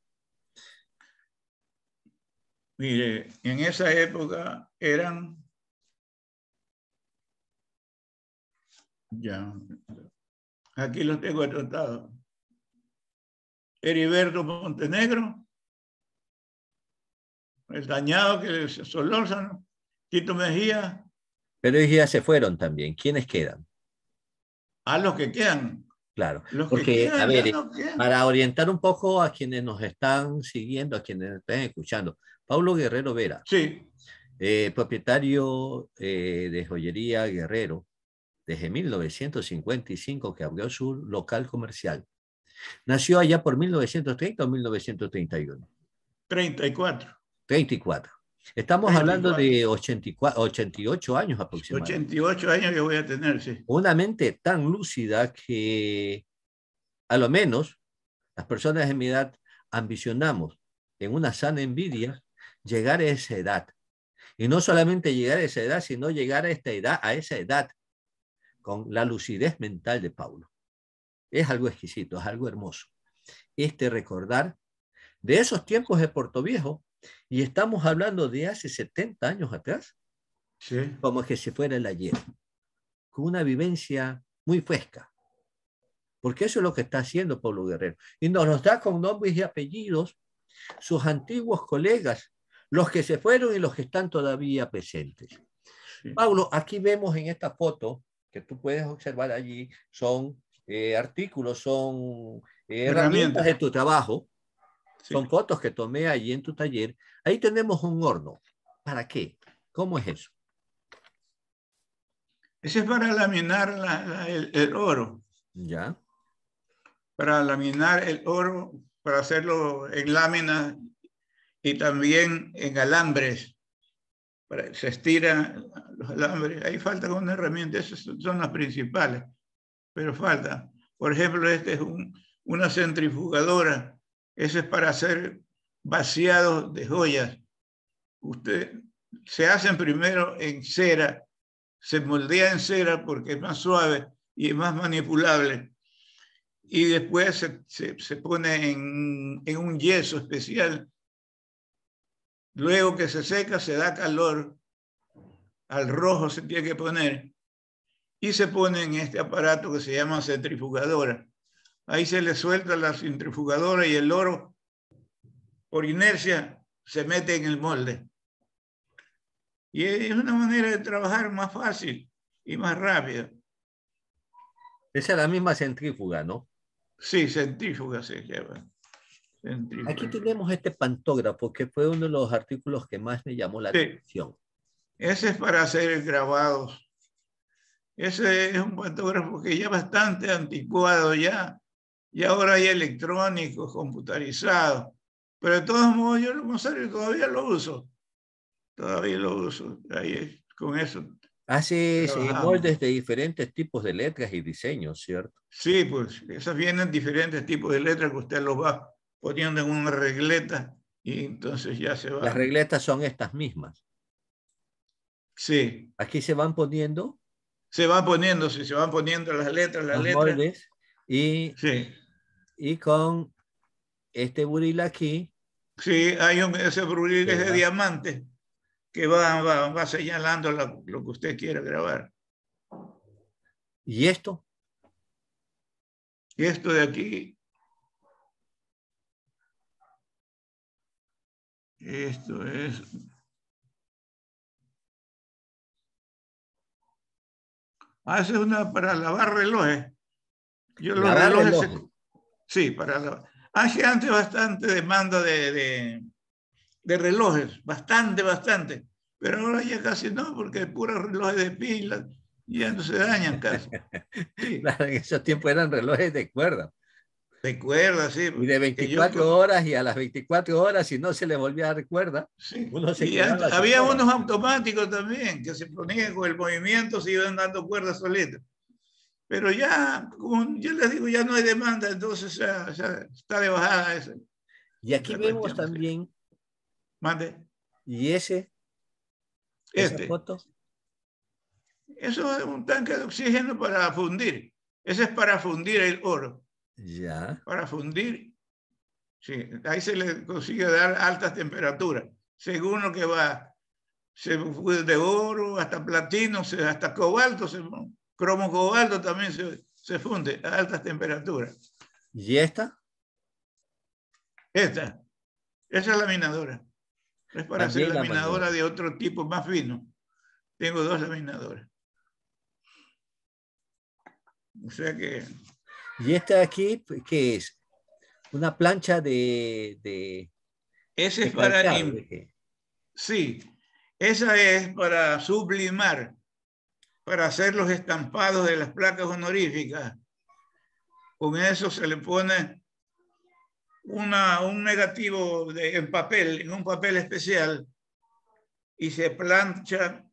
Mire, en esa época eran... Ya, aquí los tengo tratado. Heriberto Montenegro el dañado que es Solórzano, Tito Mejía. Pero ellos ya se fueron también. ¿Quiénes quedan? A los que quedan. Claro, porque, a ver, para orientar un poco a quienes nos están siguiendo, a quienes están escuchando, Pablo Guerrero Vera, sí. Eh, propietario eh, de joyería Guerrero, desde 1955 que abrió su local comercial. Nació allá por 1930 o 1931. 34. 24. Estamos hablando de 84, 88 años aproximadamente. 88 años que voy a tener, sí. Una mente tan lúcida que a lo menos las personas de mi edad ambicionamos en una sana envidia llegar a esa edad. Y no solamente llegar a esa edad, sino llegar a esta edad, a esa edad, con la lucidez mental de Pablo. Es algo exquisito, es algo hermoso. Este recordar de esos tiempos de Puerto Viejo y estamos hablando de hace 70 años atrás, como que se fuera el ayer, con una vivencia muy fresca. Porque eso es lo que está haciendo Pablo Guerrero. Y nos los da con nombres y apellidos sus antiguos colegas, los que se fueron y los que están todavía presentes. Pablo, aquí vemos en esta foto que tú puedes observar allí, son eh, artículos, son eh, herramientas de tu trabajo. Son fotos que tomé allí en tu taller. Ahí tenemos un horno. ¿Para qué? ¿Cómo es eso? Ese es para laminar el, oro. Ya. Para laminar el oro, para hacerlo en láminas y también en alambres. Para, se estira los alambres. Ahí falta una herramienta, esas son las principales, pero falta. Por ejemplo, este es una centrifugadora eso es para hacer vaciados de joyas. Usted se hacen primero en cera, se moldea en cera porque es más suave y es más manipulable. Y después se, pone en un yeso especial. Luego que se seca, se da calor. Al rojo se tiene que poner. Y se pone en este aparato que se llama centrifugadora ahí se le suelta la centrifugadora y el oro, por inercia, se mete en el molde. Y es una manera de trabajar más fácil y más rápida. Esa es la misma centrífuga, ¿no? Sí, centrífuga se lleva. Aquí tenemos este pantógrafo, que fue uno de los artículos que más me llamó la atención. Ese es para hacer grabados. Ese es un pantógrafo que ya bastante anticuado ya, y ahora hay electrónicos, computarizados. Pero de todos modos yo todavía lo uso. Todavía lo uso. Ahí, con eso. Hace ah, sí, sí, moldes de diferentes tipos de letras y diseños, ¿cierto? Sí, pues esas vienen diferentes tipos de letras que usted los va poniendo en una regleta y entonces ya se va. Las regletas son estas mismas. Sí. Aquí se van poniendo. Se van poniendo, sí, se van poniendo las letras, las los Moldes y sí y con este buril aquí. Sí, hay un, ese buril de diamante que va, va, señalando lo que usted quiere grabar. ¿Y esto? Y esto de aquí. Esto es hace ah, una para lavar relojes. Yo los lavar relojes, Sí, para Hace antes bastante demanda de, de, relojes, bastante, bastante. Pero ahora ya casi no, porque puros relojes de pilas ya no se dañan casi. en esos tiempos eran relojes de cuerda. De cuerda, sí. Y de 24 horas y a las 24 horas, si no se le volvía a dar cuerda, Había unos automáticos también que se ponían con el movimiento, se iban dando cuerdas solitas. Pero ya, como yo les digo, ya no hay demanda, entonces está de bajada eso. Y aquí vemos también. ¿Y ese? Este. Eso es un tanque de oxígeno para fundir. Ese es para fundir el oro. Ya. Para fundir. Sí, ahí se le consigue dar altas temperaturas, según lo que va. Se de oro, hasta platino, hasta cobalto, se, cromo cobalto también se, funde a altas temperaturas. ¿Y esta? Esta. Esa es laminadora. Es para hacer laminadora de otro tipo más fino. Tengo dos laminadoras. O sea que. ¿Y esta de aquí qué es? Una plancha de. de Ese es para. Sí, esa es para sublimar para hacer los estampados de las placas honoríficas. Con eso se le pone un negativo en papel, en un papel especial, y se plancha,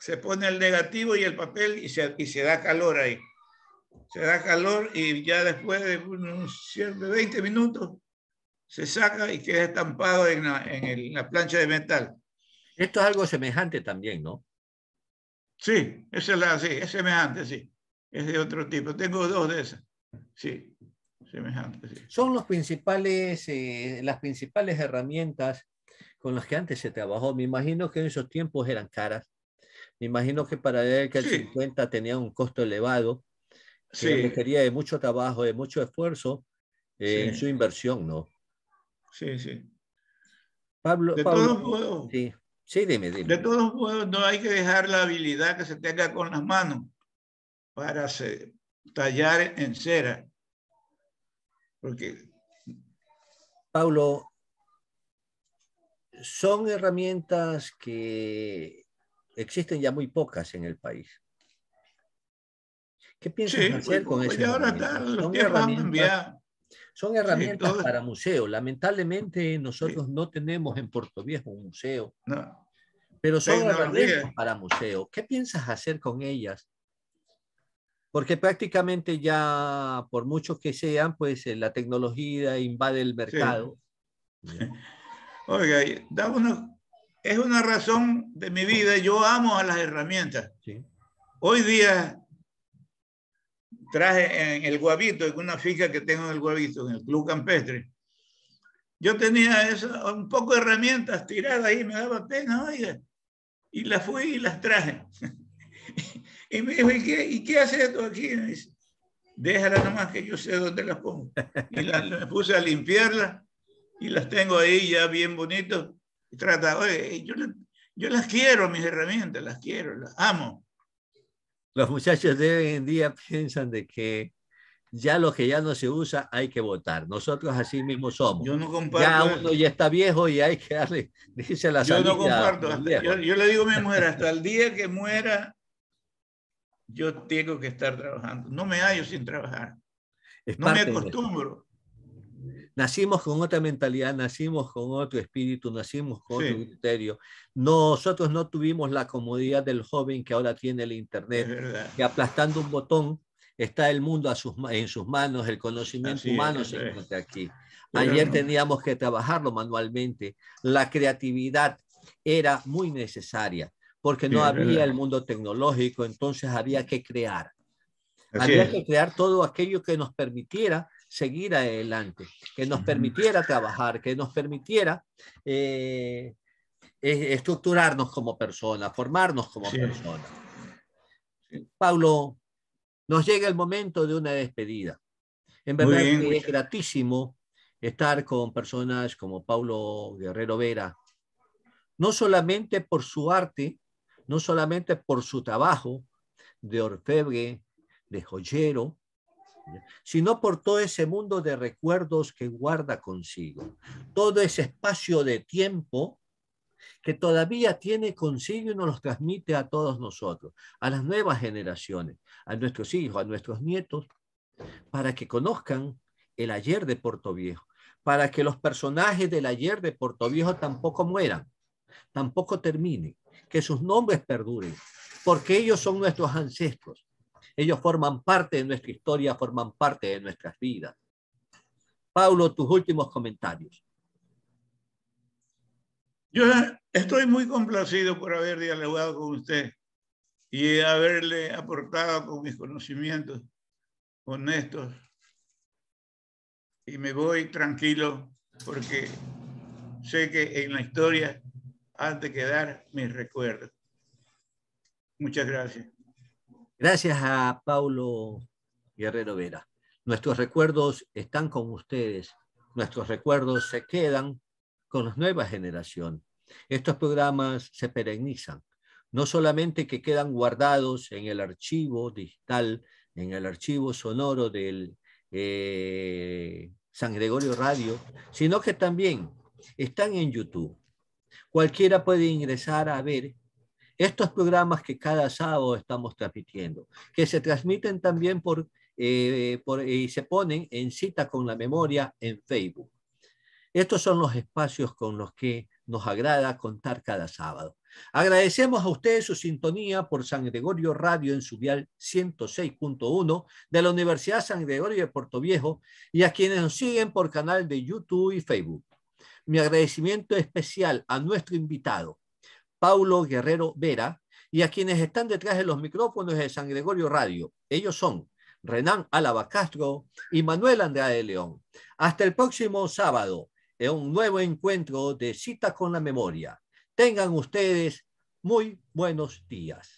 se pone el negativo y el papel y se, da calor ahí. Se da calor y ya después de unos 20 minutos se saca y queda estampado en la plancha de metal. Esto es algo semejante también, ¿no? Sí, es semejante, sí. Es de otro tipo. Tengo dos de esas. Sí, semejante, sí. Son los principales, eh, las principales herramientas con las que antes se trabajó. Me imagino que en esos tiempos eran caras. Me imagino que para el que el 50 tenía un costo elevado. Sí. requería de mucho trabajo, de mucho esfuerzo eh, en su inversión, ¿no? Sí, sí. Pablo, de Pablo, todos sí. Sí, dime, dime. De todos modos, no hay que dejar la habilidad que se tenga con las manos para tallar en cera. Porque... Pablo, son herramientas que existen ya muy pocas en el país. ¿Qué piensas hacer pues, con eso? Pues, ahora son herramientas para museos. Lamentablemente nosotros no tenemos en Puerto Viejo un museo, no. pero son herramientas para museos. ¿Qué piensas hacer con ellas? Porque prácticamente ya, por muchos que sean, pues eh, la tecnología invade el mercado. Oiga, es una razón de mi vida. Yo amo a las herramientas. Hoy día traje en el Guavito, en una fija que tengo en el Guavito, en el Club Campestre. Yo tenía un poco de herramientas tiradas ahí, me daba pena, oiga. Y las fui y las traje. y me dijo, ¿y qué, hace esto aquí? déjala nomás que yo sé dónde las pongo. Y me puse a limpiarlas y las tengo ahí ya bien bonitas. Trata, oye, yo, yo las quiero, mis herramientas, las quiero, las amo los muchachos de hoy en día piensan de que ya lo que ya no se usa hay que votar. Nosotros así mismo somos. Yo no comparto. Ya uno ya está viejo y hay que darle, dice la Yo no comparto. yo, le digo a mi mujer, hasta el día que muera, yo tengo que estar trabajando. No me hallo sin trabajar. Es no me acostumbro. Nacimos con otra mentalidad, nacimos con otro espíritu, nacimos con otro criterio. Nosotros no tuvimos la comodidad del joven que ahora tiene el Internet, que aplastando un botón está el mundo a sus, en sus manos, el conocimiento humano se encuentra aquí. Ayer teníamos que trabajarlo manualmente. La creatividad era muy necesaria porque no había el mundo tecnológico, entonces había que crear. había que crear todo aquello que nos permitiera seguir adelante, que nos permitiera trabajar, que nos permitiera eh, estructurarnos como personas, formarnos como personas. Pablo, nos llega el momento de una despedida. En verdad es gratísimo estar con personas como Pablo Guerrero Vera, no solamente por su arte, no solamente por su trabajo de orfebre, de joyero, sino por todo ese mundo de recuerdos que guarda consigo, todo ese espacio de tiempo que todavía tiene consigo y nos los transmite a todos nosotros, a las nuevas generaciones, a nuestros hijos, a nuestros nietos, para que conozcan el ayer de Puerto Viejo, para que los personajes del ayer de Puerto Viejo tampoco mueran, tampoco terminen, que sus nombres perduren, porque ellos son nuestros ancestros, ellos forman parte de nuestra historia, forman parte de nuestras vidas. Paulo, tus últimos comentarios. Yo estoy muy complacido por haber dialogado con usted y haberle aportado con mis conocimientos honestos. Y me voy tranquilo porque sé que en la historia han de quedar mis recuerdos. Muchas gracias. Gracias a Paulo Guerrero Vera. Nuestros recuerdos están con ustedes. Nuestros recuerdos se quedan con la nueva generación. Estos programas se perennizan, no solamente que quedan guardados en el archivo digital, en el archivo sonoro del eh, San Gregorio Radio, sino que también están en YouTube. Cualquiera puede ingresar a ver estos programas que cada sábado estamos transmitiendo, que se transmiten también eh, por, y se ponen en cita con la memoria en Facebook. Estos son los espacios con los que nos agrada contar cada sábado. Agradecemos a ustedes su sintonía por San Gregorio Radio en su vial 106.1 de la Universidad San Gregorio de Puerto Viejo y a quienes nos siguen por canal de YouTube y Facebook. Mi agradecimiento especial a nuestro invitado, Paulo Guerrero Vera, y a quienes están detrás de los micrófonos de San Gregorio Radio. Ellos son Renán Álava Castro y Manuel Andrade León. Hasta el próximo sábado, en un nuevo encuentro de cita con la Memoria. Tengan ustedes muy buenos días.